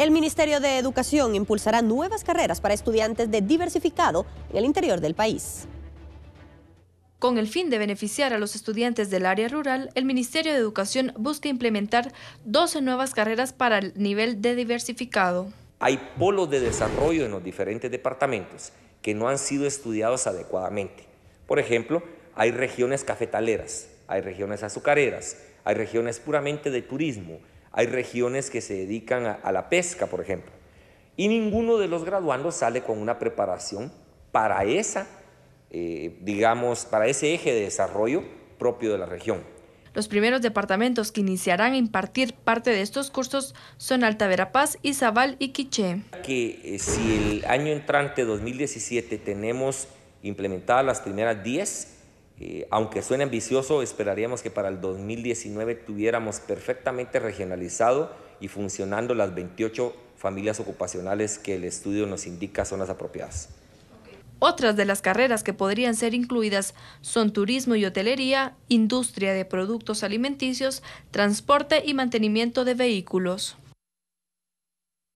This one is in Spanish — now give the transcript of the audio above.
El Ministerio de Educación impulsará nuevas carreras para estudiantes de diversificado en el interior del país. Con el fin de beneficiar a los estudiantes del área rural, el Ministerio de Educación busca implementar 12 nuevas carreras para el nivel de diversificado. Hay polos de desarrollo en los diferentes departamentos que no han sido estudiados adecuadamente. Por ejemplo, hay regiones cafetaleras, hay regiones azucareras, hay regiones puramente de turismo, hay regiones que se dedican a, la pesca, por ejemplo. Y ninguno de los graduandos sale con una preparación para esa, eh, digamos, para ese eje de desarrollo propio de la región. Los primeros departamentos que iniciarán a impartir parte de estos cursos son Alta Verapaz, Izabal y Quiché. Que eh, si el año entrante 2017 tenemos implementadas las primeras 10 eh, aunque suene ambicioso, esperaríamos que para el 2019 tuviéramos perfectamente regionalizado y funcionando las 28 familias ocupacionales que el estudio nos indica son las apropiadas. Otras de las carreras que podrían ser incluidas son turismo y hotelería, industria de productos alimenticios, transporte y mantenimiento de vehículos.